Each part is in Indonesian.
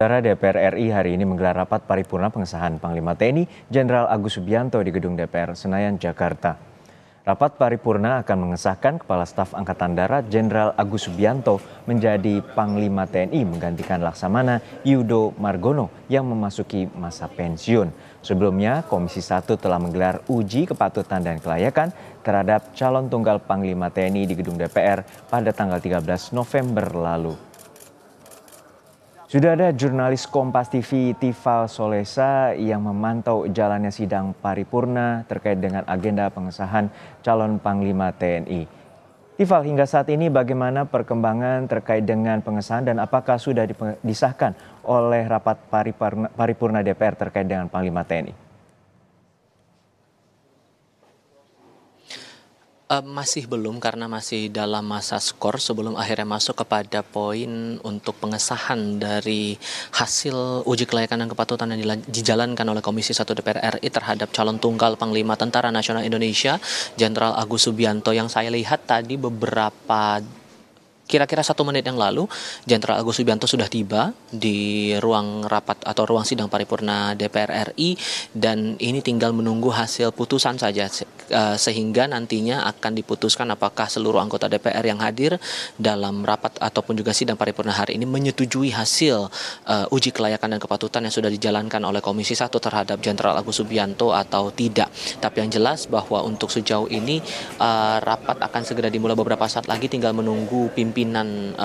Saudara DPR RI hari ini menggelar rapat paripurna pengesahan Panglima TNI Jenderal Agus Subianto di gedung DPR Senayan, Jakarta. Rapat paripurna akan mengesahkan Kepala Staf Angkatan Darat Jenderal Agus Subianto menjadi Panglima TNI menggantikan Laksamana Yudo Margono yang memasuki masa pensiun. Sebelumnya, Komisi 1 telah menggelar uji kepatutan dan kelayakan terhadap calon tunggal Panglima TNI di gedung DPR pada tanggal 13 November lalu. Sudah ada jurnalis Kompas TV Tifal Solesa yang memantau jalannya sidang paripurna terkait dengan agenda pengesahan calon Panglima TNI. Tifal, hingga saat ini bagaimana perkembangan terkait dengan pengesahan dan apakah sudah disahkan oleh rapat paripurna DPR terkait dengan Panglima TNI? Uh, masih belum karena masih dalam masa skor sebelum akhirnya masuk kepada poin untuk pengesahan dari hasil uji kelayakan dan kepatutan yang dijalankan oleh Komisi 1 DPR RI terhadap calon tunggal Panglima Tentara Nasional Indonesia Jenderal Agus Subianto yang saya lihat tadi beberapa kira-kira satu menit yang lalu Jenderal Agus Subianto sudah tiba di ruang rapat atau ruang sidang paripurna DPR RI dan ini tinggal menunggu hasil putusan saja eh, sehingga nantinya akan diputuskan apakah seluruh anggota DPR yang hadir dalam rapat ataupun juga sidang paripurna hari ini menyetujui hasil uh, uji kelayakan dan kepatutan yang sudah dijalankan oleh Komisi 1 terhadap Jenderal Agus Subianto atau tidak. Tapi yang jelas bahwa untuk sejauh ini uh, rapat akan segera dimulai beberapa saat lagi tinggal menunggu pimpinan pimpinan uh,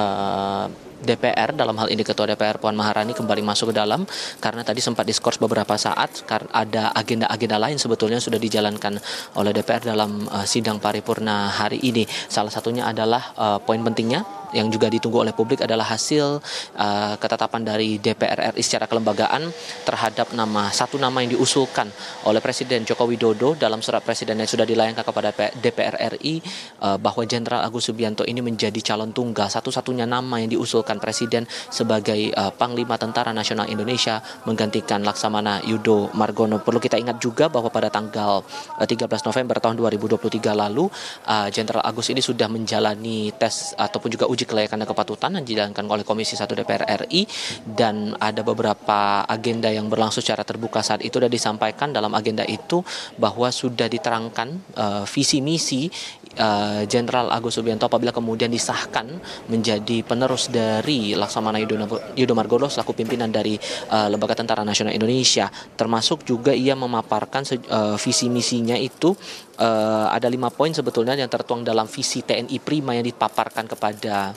eh, DPR dalam hal ini Ketua DPR Puan Maharani kembali masuk ke dalam karena tadi sempat diskors beberapa saat karena ada agenda-agenda lain sebetulnya sudah dijalankan oleh DPR dalam uh, sidang paripurna hari ini. Salah satunya adalah uh, poin pentingnya yang juga ditunggu oleh publik adalah hasil uh, ketetapan dari DPR RI secara kelembagaan terhadap nama satu nama yang diusulkan oleh Presiden Joko Widodo dalam surat presiden yang sudah dilayangkan kepada DPR RI uh, bahwa Jenderal Agus Subianto ini menjadi calon tunggal satu-satunya nama yang diusulkan Presiden sebagai uh, Panglima Tentara Nasional Indonesia menggantikan Laksamana Yudo Margono. Perlu kita ingat juga bahwa pada tanggal 13 uh, November tahun 2023 lalu uh, Jenderal uh, Agus ini sudah menjalani tes ataupun juga uji uji kelayakan dan kepatutan yang dijalankan oleh Komisi 1 DPR RI dan ada beberapa agenda yang berlangsung secara terbuka saat itu sudah disampaikan dalam agenda itu bahwa sudah diterangkan uh, visi misi Eh, Jenderal uh, Agus Subianto apabila kemudian disahkan menjadi penerus dari Laksamana Yudho, Yudho Margono selaku pimpinan dari uh, Lembaga Tentara Nasional Indonesia termasuk juga ia memaparkan uh, visi misinya itu uh, ada lima poin sebetulnya yang tertuang dalam visi TNI Prima yang dipaparkan kepada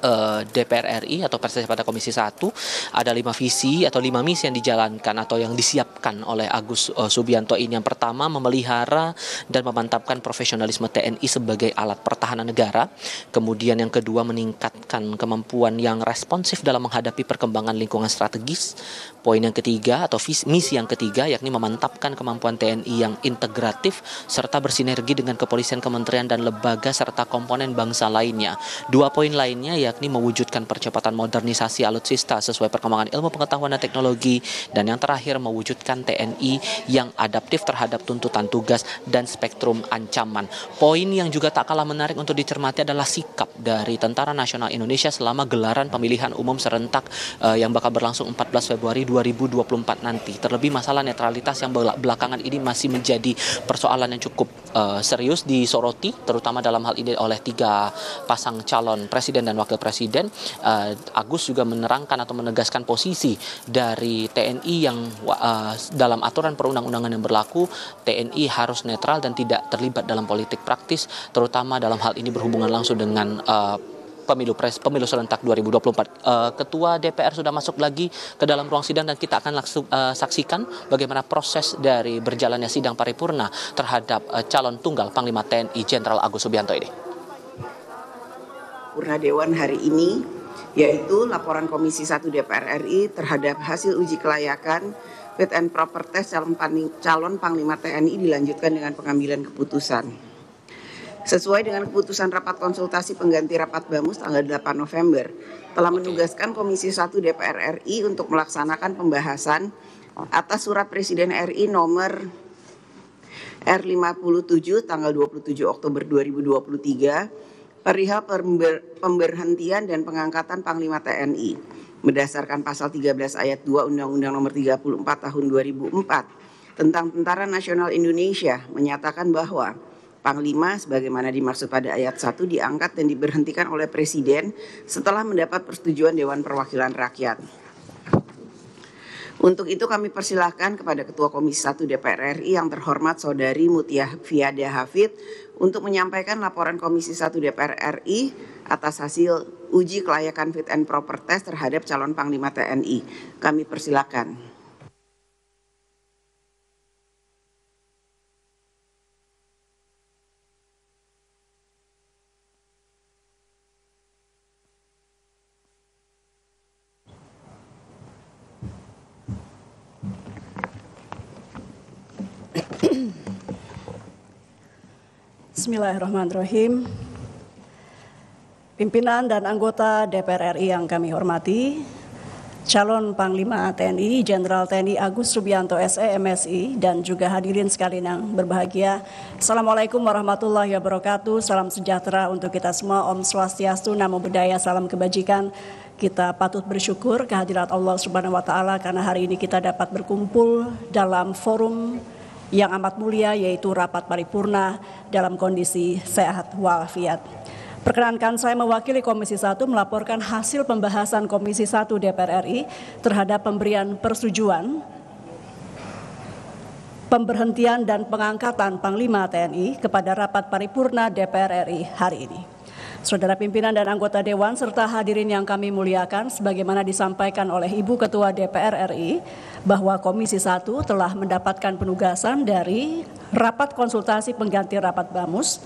Eh, DPR RI atau persis pada Komisi 1 ada lima visi atau lima misi yang dijalankan atau yang disiapkan oleh Agus eh, Subianto ini. Yang pertama memelihara dan memantapkan profesionalisme TNI sebagai alat pertahanan negara. Kemudian yang kedua meningkatkan kemampuan yang responsif dalam menghadapi perkembangan lingkungan strategis. Poin yang ketiga atau visi, misi yang ketiga yakni memantapkan kemampuan TNI yang integratif serta bersinergi dengan kepolisian, kementerian dan lembaga serta komponen bangsa lainnya. Dua poin lainnya ya yakni mewujudkan percepatan modernisasi alutsista sesuai perkembangan ilmu pengetahuan dan teknologi, dan yang terakhir mewujudkan TNI yang adaptif terhadap tuntutan tugas dan spektrum ancaman. Poin yang juga tak kalah menarik untuk dicermati adalah sikap dari Tentara Nasional Indonesia selama gelaran pemilihan umum serentak uh, yang bakal berlangsung 14 Februari 2024 nanti. Terlebih masalah netralitas yang belakangan ini masih menjadi persoalan yang cukup uh, serius disoroti, terutama dalam hal ini oleh tiga pasang calon presiden dan wakil Presiden uh, Agus juga menerangkan atau menegaskan posisi dari TNI yang uh, dalam aturan perundang-undangan yang berlaku TNI harus netral dan tidak terlibat dalam politik praktis terutama dalam hal ini berhubungan langsung dengan uh, pemilu pres pemilu serentak 2024. Uh, Ketua DPR sudah masuk lagi ke dalam ruang sidang dan kita akan langsung uh, saksikan bagaimana proses dari berjalannya sidang paripurna terhadap uh, calon tunggal Panglima TNI Jenderal Agus Subianto ini. Paripurna Dewan hari ini yaitu laporan Komisi 1 DPR RI terhadap hasil uji kelayakan fit and proper test calon, calon Panglima TNI dilanjutkan dengan pengambilan keputusan. Sesuai dengan keputusan rapat konsultasi pengganti rapat BAMUS tanggal 8 November, telah menugaskan Komisi 1 DPR RI untuk melaksanakan pembahasan atas surat Presiden RI nomor R57 tanggal 27 Oktober 2023 perihal pemberhentian dan pengangkatan Panglima TNI berdasarkan pasal 13 ayat 2 Undang-Undang Nomor 34 Tahun 2004 tentang Tentara Nasional Indonesia menyatakan bahwa Panglima sebagaimana dimaksud pada ayat 1 diangkat dan diberhentikan oleh Presiden setelah mendapat persetujuan Dewan Perwakilan Rakyat. Untuk itu kami persilahkan kepada Ketua Komisi 1 DPR RI yang terhormat Saudari Mutia Fiada Hafid untuk menyampaikan laporan Komisi 1 DPR RI atas hasil uji kelayakan fit and proper test terhadap calon Panglima TNI. Kami persilahkan. Bismillahirrahmanirrahim. Pimpinan dan anggota DPR RI yang kami hormati, calon Panglima TNI Jenderal TNI Agus Subianto SE MSI dan juga hadirin sekalian yang berbahagia. Assalamualaikum warahmatullahi wabarakatuh. Salam sejahtera untuk kita semua. Om Swastiastu, Namo Buddhaya, salam kebajikan. Kita patut bersyukur kehadirat Allah Subhanahu wa taala karena hari ini kita dapat berkumpul dalam forum yang amat mulia yaitu rapat paripurna dalam kondisi sehat walafiat. Perkenankan saya mewakili Komisi 1 melaporkan hasil pembahasan Komisi 1 DPR RI terhadap pemberian persetujuan pemberhentian dan pengangkatan Panglima TNI kepada rapat paripurna DPR RI hari ini. Saudara pimpinan dan anggota dewan serta hadirin yang kami muliakan sebagaimana disampaikan oleh Ibu Ketua DPR RI bahwa Komisi 1 telah mendapatkan penugasan dari rapat konsultasi pengganti rapat BAMUS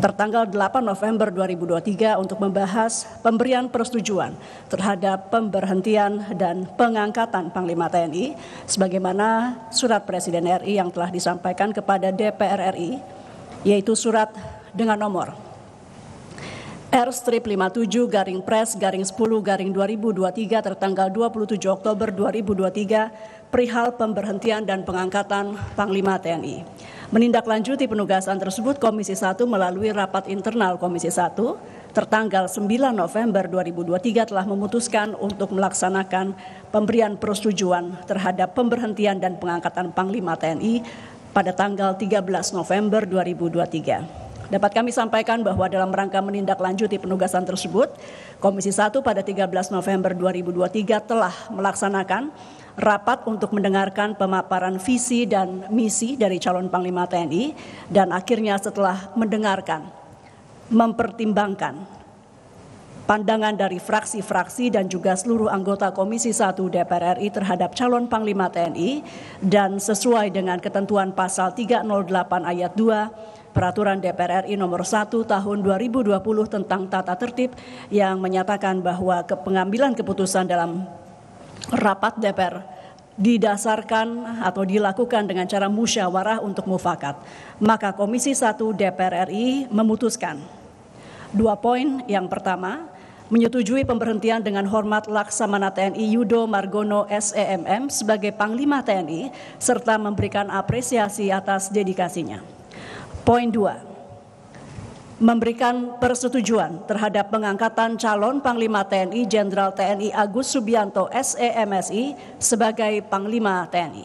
tertanggal 8 November 2023 untuk membahas pemberian persetujuan terhadap pemberhentian dan pengangkatan Panglima TNI sebagaimana surat Presiden RI yang telah disampaikan kepada DPR RI yaitu surat dengan nomor R-strip 57 garing pres garing 10 garing 2023 tertanggal 27 Oktober 2023 perihal pemberhentian dan pengangkatan Panglima TNI. Menindaklanjuti penugasan tersebut Komisi 1 melalui rapat internal Komisi 1 tertanggal 9 November 2023 telah memutuskan untuk melaksanakan pemberian persetujuan terhadap pemberhentian dan pengangkatan Panglima TNI pada tanggal 13 November 2023. Dapat kami sampaikan bahwa dalam rangka menindaklanjuti penugasan tersebut, Komisi 1 pada 13 November 2023 telah melaksanakan rapat untuk mendengarkan pemaparan visi dan misi dari calon Panglima TNI dan akhirnya setelah mendengarkan, mempertimbangkan, pandangan dari fraksi-fraksi dan juga seluruh anggota Komisi 1 DPR RI terhadap calon Panglima TNI dan sesuai dengan ketentuan pasal 308 ayat 2 Peraturan DPR RI Nomor 1 Tahun 2020 tentang Tata Tertib yang menyatakan bahwa pengambilan keputusan dalam rapat DPR didasarkan atau dilakukan dengan cara musyawarah untuk mufakat. Maka Komisi 1 DPR RI memutuskan dua poin. Yang pertama, menyetujui pemberhentian dengan hormat Laksamana TNI Yudo Margono SEMM sebagai Panglima TNI serta memberikan apresiasi atas dedikasinya. Poin 2. Memberikan persetujuan terhadap pengangkatan calon Panglima TNI Jenderal TNI Agus Subianto SEMSI sebagai Panglima TNI.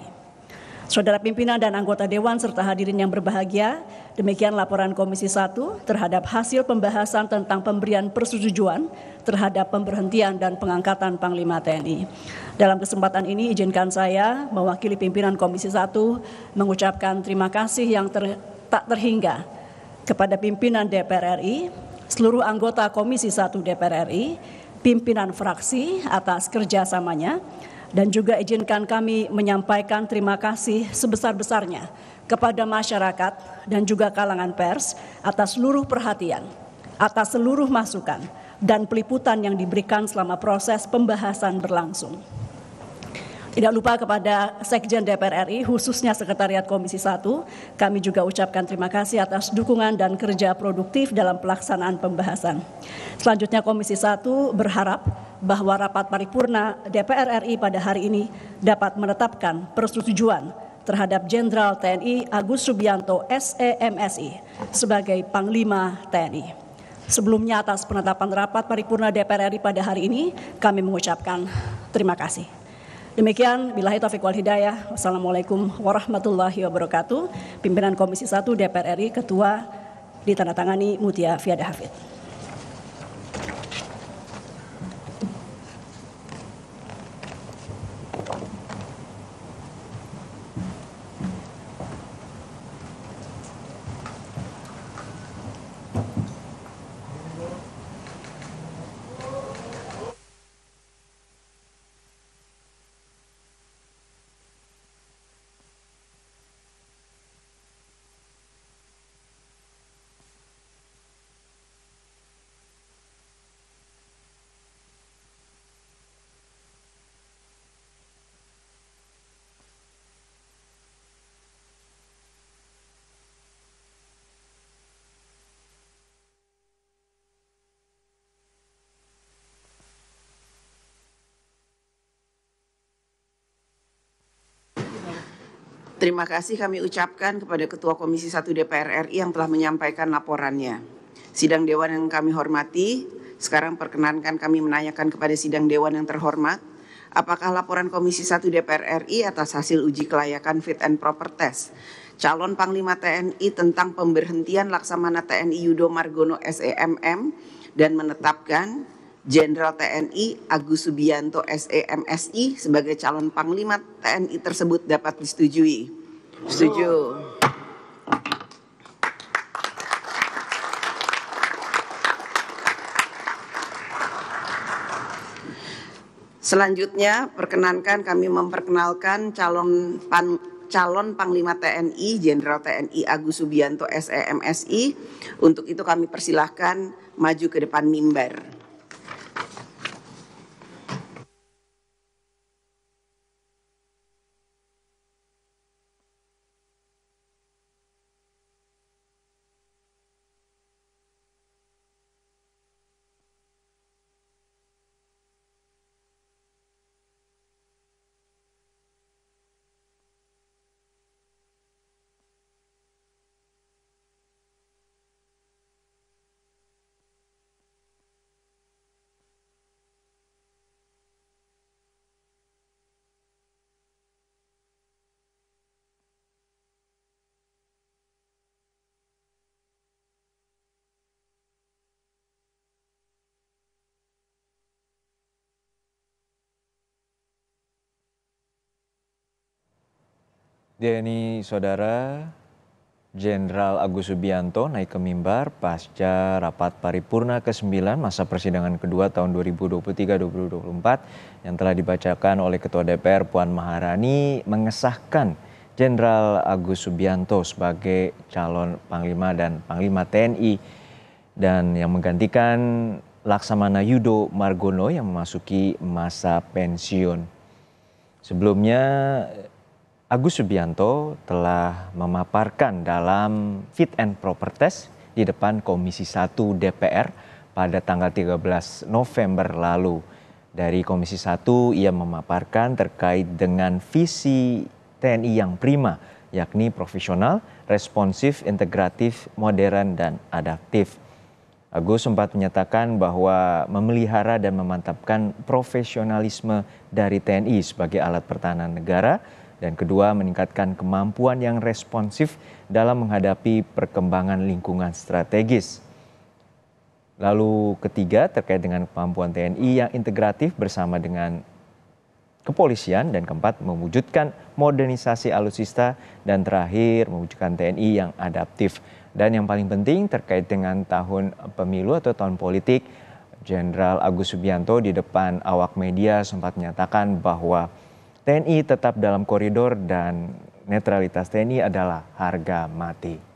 Saudara pimpinan dan anggota dewan serta hadirin yang berbahagia, demikian laporan Komisi 1 terhadap hasil pembahasan tentang pemberian persetujuan terhadap pemberhentian dan pengangkatan Panglima TNI. Dalam kesempatan ini izinkan saya mewakili pimpinan Komisi 1 mengucapkan terima kasih yang ter tak terhingga kepada pimpinan DPR RI, seluruh anggota Komisi 1 DPR RI, pimpinan fraksi atas kerjasamanya, dan juga izinkan kami menyampaikan terima kasih sebesar-besarnya kepada masyarakat dan juga kalangan pers atas seluruh perhatian, atas seluruh masukan, dan peliputan yang diberikan selama proses pembahasan berlangsung. Tidak lupa kepada Sekjen DPR RI, khususnya Sekretariat Komisi 1, kami juga ucapkan terima kasih atas dukungan dan kerja produktif dalam pelaksanaan pembahasan. Selanjutnya Komisi 1 berharap bahwa rapat paripurna DPR RI pada hari ini dapat menetapkan persetujuan terhadap Jenderal TNI Agus Subianto SEMSI sebagai Panglima TNI. Sebelumnya atas penetapan rapat paripurna DPR RI pada hari ini, kami mengucapkan terima kasih. Demikian, bilahi taufiq wal hidayah. Wassalamualaikum warahmatullahi wabarakatuh. Pimpinan Komisi 1 DPR RI Ketua ditandatangani Mutia Fiada Hafid. Terima kasih kami ucapkan kepada Ketua Komisi 1 DPR RI yang telah menyampaikan laporannya. Sidang Dewan yang kami hormati, sekarang perkenankan kami menanyakan kepada Sidang Dewan yang terhormat, apakah laporan Komisi 1 DPR RI atas hasil uji kelayakan fit and proper test calon Panglima TNI tentang pemberhentian Laksamana TNI Yudo Margono SEMM dan menetapkan Jenderal TNI Agus Subianto SEMSI sebagai calon Panglima TNI tersebut dapat disetujui. Setuju. Selanjutnya, perkenankan kami memperkenalkan calon pan, calon Panglima TNI Jenderal TNI Agus Subianto SEMSI. Untuk itu kami persilahkan maju ke depan mimbar. Deni Saudara Jenderal Agus Subianto naik ke mimbar pasca rapat paripurna ke-9 masa persidangan kedua tahun 2023-2024 yang telah dibacakan oleh Ketua DPR Puan Maharani mengesahkan Jenderal Agus Subianto sebagai calon Panglima dan Panglima TNI dan yang menggantikan Laksamana Yudo Margono yang memasuki masa pensiun. Sebelumnya Agus Subianto telah memaparkan dalam fit and proper test di depan Komisi 1 DPR pada tanggal 13 November lalu. Dari Komisi 1 ia memaparkan terkait dengan visi TNI yang prima yakni profesional, responsif, integratif, modern, dan adaptif. Agus sempat menyatakan bahwa memelihara dan memantapkan profesionalisme dari TNI sebagai alat pertahanan negara dan kedua meningkatkan kemampuan yang responsif dalam menghadapi perkembangan lingkungan strategis. Lalu ketiga terkait dengan kemampuan TNI yang integratif bersama dengan kepolisian dan keempat mewujudkan modernisasi alutsista dan terakhir mewujudkan TNI yang adaptif dan yang paling penting terkait dengan tahun pemilu atau tahun politik Jenderal Agus Subianto di depan awak media sempat menyatakan bahwa TNI tetap dalam koridor dan netralitas TNI adalah harga mati.